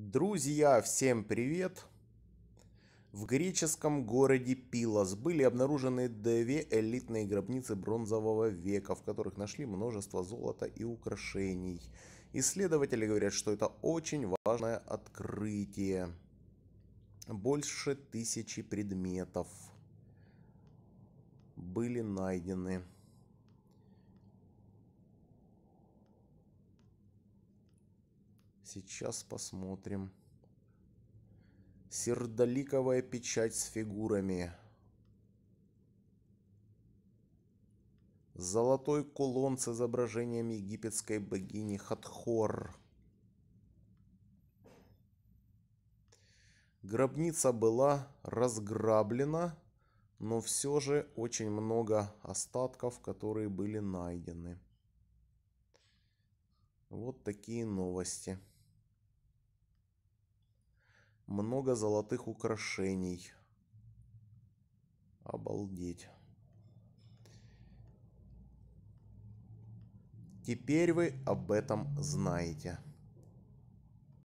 Друзья, всем привет! В греческом городе Пилос были обнаружены две элитные гробницы бронзового века, в которых нашли множество золота и украшений. Исследователи говорят, что это очень важное открытие. Больше тысячи предметов были найдены. Сейчас посмотрим. Сердоликовая печать с фигурами. Золотой кулон с изображением египетской богини Хатхор. Гробница была разграблена, но все же очень много остатков, которые были найдены. Вот такие новости. Много золотых украшений. Обалдеть. Теперь вы об этом знаете.